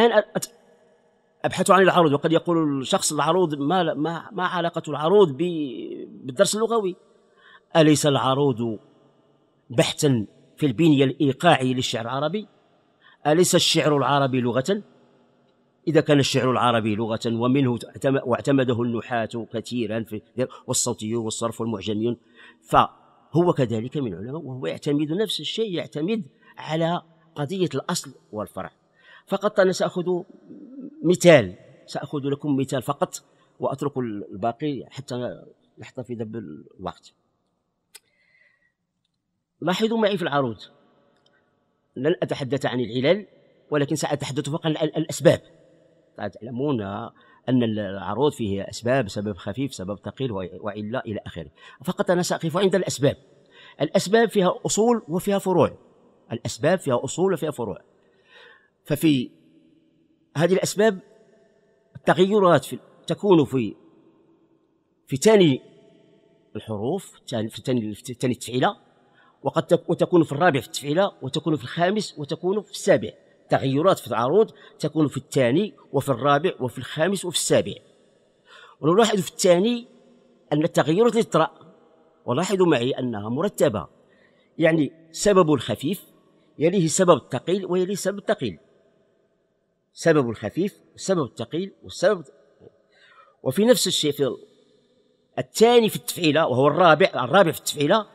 احيانا ابحث عن العروض وقد يقول الشخص العروض ما ما, ما علاقه العروض بالدرس اللغوي اليس العروض بحثا في البنيه الايقاعيه للشعر العربي اليس الشعر العربي لغه إذا كان الشعر العربي لغة ومنه واعتمده النحاة كثيرا في والصوتيون والصرف والمعجميون فهو كذلك من العلماء وهو يعتمد نفس الشيء يعتمد على قضية الأصل والفرع فقط أنا سأخذ مثال سأخذ لكم مثال فقط وأترك الباقي حتى نحتفظ بالوقت لاحظوا معي في العروض لن أتحدث عن العلل ولكن سأتحدث فقط عن الأسباب تعلمون أن العروض فيه أسباب سبب خفيف سبب ثقيل وإلا إلى آخره فقط أنا سأقف عند الأسباب الأسباب فيها أصول وفيها فروع الأسباب فيها أصول وفيها فروع ففي هذه الأسباب التغيرات في تكون في في ثاني الحروف في ثاني ثاني التفعيلة وقد وتكون في الرابع في التفعيلة وتكون في الخامس وتكون في السابع تغيرات في العروض تكون في الثاني وفي الرابع وفي الخامس وفي السابع ونلاحظ في الثاني أن التغيرات التي تطرأ ولاحظوا معي أنها مرتبة يعني سبب الخفيف يليه سبب الثقيل ويليه سبب الثقيل سبب الخفيف والسبب الثقيل والسبب وفي نفس الشيء في الثاني في التفعيلة وهو الرابع الرابع في التفعيلة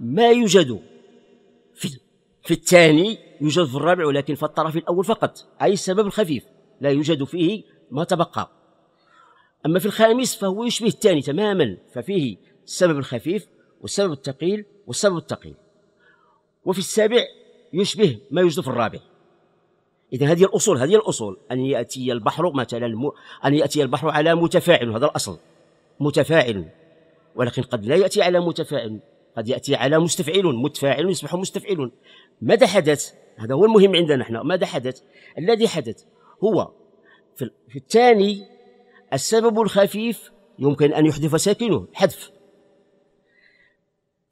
ما يوجد في في الثاني يوجد في الرابع ولكن في الطرف الأول فقط أي السبب الخفيف لا يوجد فيه ما تبقى أما في الخامس فهو يشبه الثاني تماما ففيه السبب الخفيف والسبب الثقيل والسبب الثقيل وفي السابع يشبه ما يوجد في الرابع إذا هذه الأصول هذه الأصول أن يأتي البحر مثلا أن يأتي البحر على متفاعل هذا الأصل متفاعل ولكن قد لا يأتي على متفاعل قد يأتي على مستفعل متفاعل يصبح مستفعل ماذا حدث هذا هو المهم عندنا نحن ماذا حدث الذي حدث هو في الثاني السبب الخفيف يمكن أن يحذف ساكنه حذف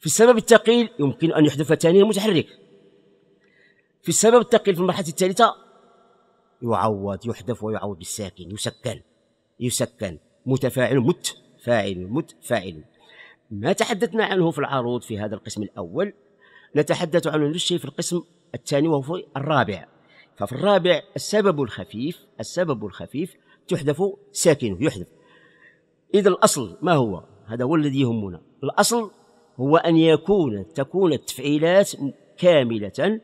في السبب الثقيل يمكن أن يحذف ثاني المتحرك في السبب الثقيل في المرحلة الثالثة يعوض يحذف ويعوض بالساكن يسكن يسكن متفاعل مت فاعل مت فاعل ما تحدثنا عنه في العروض في هذا القسم الأول نتحدث عن نفس الشيء في القسم الثاني وهو في الرابع ففي الرابع السبب الخفيف السبب الخفيف تحذف ساكنه يحذف إذا الأصل ما هو؟ هذا هو الذي يهمنا الأصل هو أن يكون تكون التفعيلات كاملة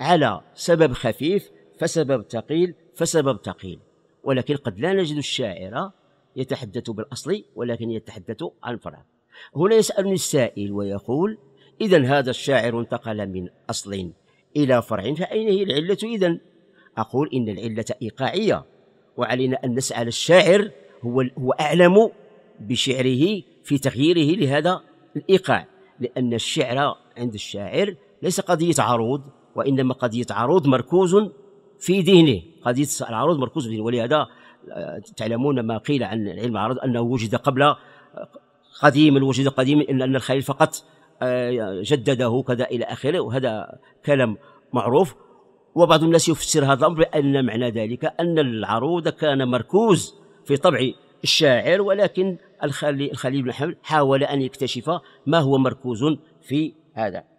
على سبب خفيف فسبب تقيل فسبب تقيل ولكن قد لا نجد الشاعر يتحدث بالأصل ولكن يتحدث عن فرع هنا يسألني السائل ويقول إذا هذا الشاعر انتقل من أصل إلى فرع فأين هي العلة إذا أقول إن العلة إيقاعية وعلينا أن نسأل الشاعر هو, هو أعلم بشعره في تغييره لهذا الإيقاع لأن الشعر عند الشاعر ليس قضية عروض وإنما قضية عروض مركوز في ذهنه قضية العروض مركوز في ولهذا آه، تعلمون ما قيل عن علم العروض أنه وجد قبل آه، قديما وجد قديما إن أن الخليل فقط آه، جدده كذا إلى آخره وهذا كلام معروف وبعض الناس يفسر هذا الأمر بأن معنى ذلك أن العروض كان مركوز في طبع الشاعر ولكن الخليل بن حمد حاول أن يكتشف ما هو مركوز في هذا